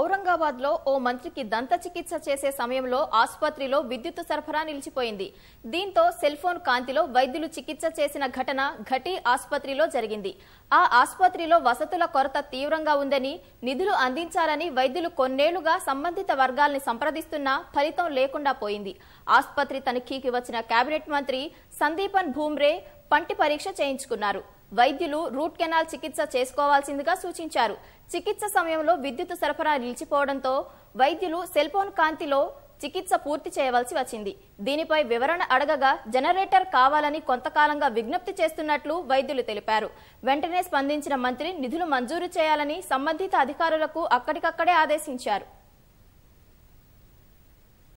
ఔరంగాబాద్ లో ఓ మంత్రికి దంత చికిత్స చేసే సమయంలో ఆసుపత్రిలో విద్యుత్ సరఫరా నిలిచిపోయింది దీంతో సెల్ ఫోన్ కాంతిలో వైద్యులు చికిత్స చేసిన ఘటన ఘటి ఆసుపత్రిలో జరిగింది ఆ ఆసుపత్రిలో వసతుల కొరత తీవ్రంగా ఉందని నిధులు అందించాలని వైద్యులు కొన్నేళ్లుగా సంబంధిత వర్గాల్ని సంప్రదిస్తున్నా ఫలితం లేకుండా పోయింది ఆసుపత్రి తనిఖీకి వచ్చిన కేబినెట్ మంత్రి సందీపన్ భూమ్రే పంటి పరీక్ష చేయించుకున్నారు వైద్యులు రూట్ కెనాల్ చికిత్స చేసుకోవాల్సిందిగా సూచించారు చికిత్స సమయంలో విద్యుత్ సరఫరా నిలిచిపోవడంతో వైద్యులు సెల్ఫోన్ కాంతిలో చికిత్స పూర్తి చేయవలసి వచ్చింది దీనిపై వివరణ అడగగా జనరేటర్ కావాలని కొంతకాలంగా విజ్ఞప్తి చేస్తున్నట్లు వైద్యులు తెలిపారు వెంటనే స్పందించిన మంత్రి నిధులు మంజూరు చేయాలని సంబంధిత అధికారులకు అక్కడికక్కడే ఆదేశించారు